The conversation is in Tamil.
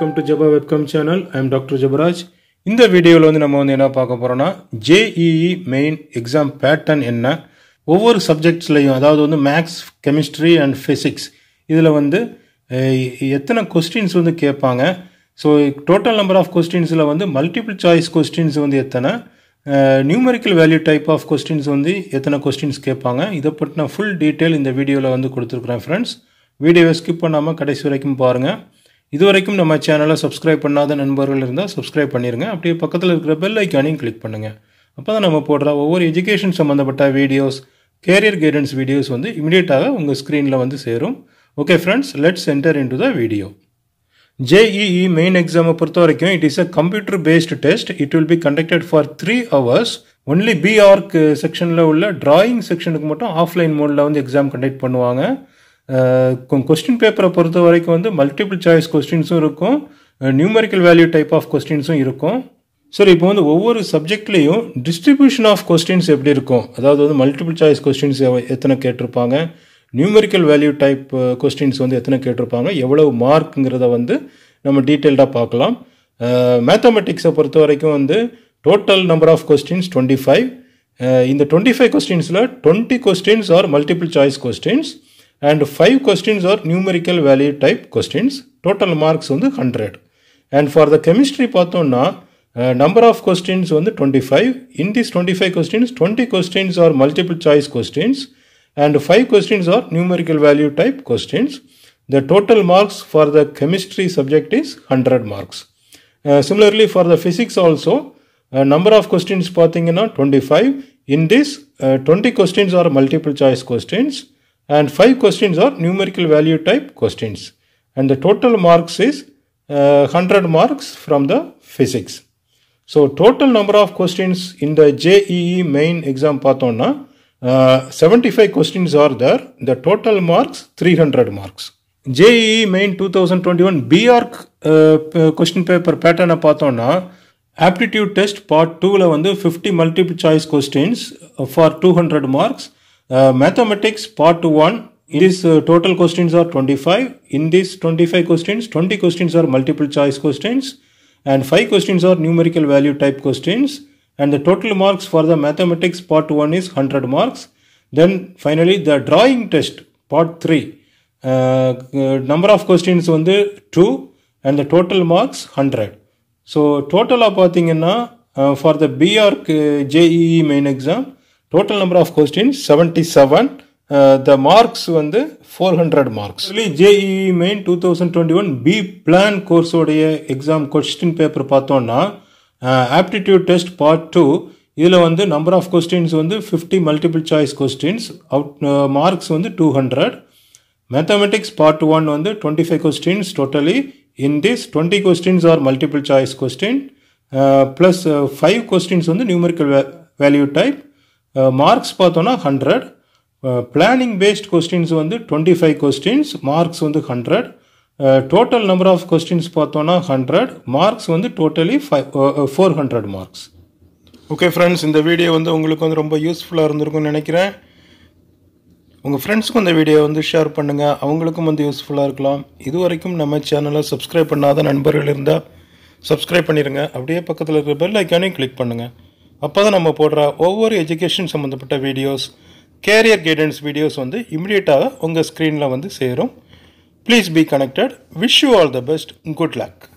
Welcome to Jaba webcam channel I am doctor Jabaraj இந்த வீடியோவில் வந்து நம்ம வந்து என்ன பார்க்க போகிறோம்னா ஜேஇஇ மெயின் எக்ஸாம் பேட்டர்ன் என்ன ஒவ்வொரு சப்ஜெக்ட்ஸ்லையும் அதாவது வந்து மேக்ஸ் கெமிஸ்ட்ரி அண்ட் ஃபிசிக்ஸ் இதில் வந்து எத்தனை கொஸ்டின்ஸ் வந்து கேட்பாங்க ஸோ டோட்டல் நம்பர் ஆஃப் கொஸ்டின்ஸில் வந்து மல்டிபிள் சாய்ஸ் கொஸ்டின்ஸ் வந்து எத்தனை numerical value type of questions வந்து எத்தனை கொஸ்டின்ஸ் கேட்பாங்க இதை பற்றின ஃபுல் டீட்டெயில் இந்த வீடியோவில் வந்து கொடுத்துருக்குறேன் ஃப்ரெண்ட்ஸ் வீடியோவை ஸ்கிப் பண்ணாமல் கடைசி வரைக்கும் பாருங்கள் இது வரைக்கும் நம்ம சேனலை சப்ஸ்கிரைப் பண்ணாத நண்பர்கள் இருந்தால் சப்ஸ்கிரைப் பண்ணிடுங்க அப்படியே பக்கத்தில் இருக்கிற பெல் ஐக்கானையும் கிளிக் பண்ணுங்கள் அப்போ தான் நம்ம போடுற ஒவ்வொரு எஜுகேஷன் சம்மந்தப்பட்ட வீடியோஸ் கேரியர் கைடன்ஸ் வீடியோஸ் வந்து இமீடியட்டாக உங்கள் ஸ்க்ரீனில் வந்து சேரும் okay friends let's enter in to the video JEE main எக்ஸாமை பொறுத்த வரைக்கும் it is a computer based test it will be conducted for three hours only BArch செக்ஷனில் உள்ள டிராயிங் செக்ஷனுக்கு மட்டும் ஆஃப்லைன் மோடில் வந்து எக்ஸாம் கண்டக்ட் பண்ணுவாங்க கொஸ்டின் பேப்பரை பொறுத்த வரைக்கும் வந்து மல்டிபிள் சாய்ஸ் கொஸ்டின்ஸும் இருக்கும் நியூமரிக்கல் வேல்யூ டைப் ஆஃப் கொஸ்டின்ஸும் இருக்கும் சார் இப்போ வந்து ஒவ்வொரு சப்ஜெக்ட்லேயும் டிஸ்ட்ரிபியூஷன் ஆஃப் கொஸ்டின்ஸ் எப்படி இருக்கும் அதாவது வந்து மல்டிபிள் சாய்ஸ் கொஸ்டின்ஸ் எத்தனை கேட்டிருப்பாங்க நியூமரிக்கல் வேல்யூ டைப் கொஸ்டின்ஸ் வந்து எத்தனை கேட்டிருப்பாங்க எவ்வளவு மார்க்குங்கிறத வந்து நம்ம டீட்டெயில்டாக பார்க்கலாம் மேத்தமெட்டிக்ஸை பொறுத்த வரைக்கும் வந்து total number of questions twenty five இந்த டுவெண்ட்டி ஃபைவ் கொஸ்டின்ஸில் twenty questions are multiple choice questions and 5 questions are numerical value type questions. Total marks on the 100. And for the chemistry பார்த்தோம்னா uh, number of questions on the 25. In these 25 questions, 20 questions are multiple choice questions and 5 questions are numerical value type questions. The total marks for the chemistry subject is 100 marks. Uh, similarly, for the physics also, uh, number of questions பார்த்தீங்கன்னா 25. In this, uh, 20 questions are multiple choice questions And five questions are numerical value type questions. And the total marks is uh, 100 marks from the physics. So total number of questions இந்த ஜேஇஇ மெயின் எக்ஸாம் பார்த்தோன்னா seventy five questions are there the total marks three hundred marks JEE main two thousand twenty one BArch question paper பேட்டர்னை பார்த்தோன்னா ஆப்டிடியூட் டெஸ்ட் பார்ட் டூவில் வந்து fifty multiple choice questions for two hundred marks Uh, mathematics part 1 in this uh, total questions are 25 in these 25 questions 20 questions are multiple choice questions and 5 questions are numerical value type questions and the total marks for the mathematics part 1 is 100 marks then finally the drawing test part 3 uh, uh number of questions the 2 and the total marks 100 so total uh, for the B or JEE main exam. Total number of question seventy seven the marks வந்து four hundred marks JEE main two thousand twenty one B plan கோர்ஸோடைய எக்ஸாம் கொஸ்டின் பேப்பர் பார்த்தோன்னா ஆப்டிடியூட் டெஸ்ட் பார்ட் டூ இதில் வந்து நம்பர் ஆஃப் கொஸ்டின்ஸ் வந்து fifty multiple choice questions out marks வந்து two hundred mathematics part one வந்து twenty five questions totally in this twenty questions are multiple choice question plus five questions வந்து நியூமரிக்கல் வேல்யூ டைப் மார்க்ஸ் பார்த்தோன்னா ஹண்ட்ரட் பிளானிங் பேஸ்ட் கொஸ்டின்ஸ் வந்து டுவெண்ட்டி ஃபைவ் கொஸ்டின்ஸ் மார்க்ஸ் வந்து hundred total number of questions பார்த்தோன்னா ஹண்ட்ரட் மார்க்ஸ் வந்து totally five four hundred marks okay friends இந்த வீடியோ வந்து உங்களுக்கு வந்து ரொம்ப யூஸ்ஃபுல்லாக இருந்திருக்கும்னு நினைக்கிறேன் உங்கள் ஃப்ரெண்ட்ஸுக்கும் இந்த வீடியோ வந்து ஷேர் பண்ணுங்கள் அவங்களுக்கும் வந்து யூஸ்ஃபுல்லாக இருக்கலாம் இது வரைக்கும் நம்ம சேனலை சப்ஸ்கிரைப் பண்ணாத நண்பர்கள் இருந்தால் சப்ஸ்கிரைப் பண்ணிடுங்க அப்படியே பக்கத்தில் இருக்கிற பெல் ஐக்கானையும் கிளிக் பண்ணுங்கள் அப்போ தான் நம்ம போடுற ஒவ்வொரு எஜுகேஷன் சம்மந்தப்பட்ட வீடியோஸ் கேரியர் கைடன்ஸ் வீடியோஸ் வந்து இமீடியட்டாக உங்கள் ஸ்க்ரீனில் வந்து சேரும் please be connected wish you all the best good luck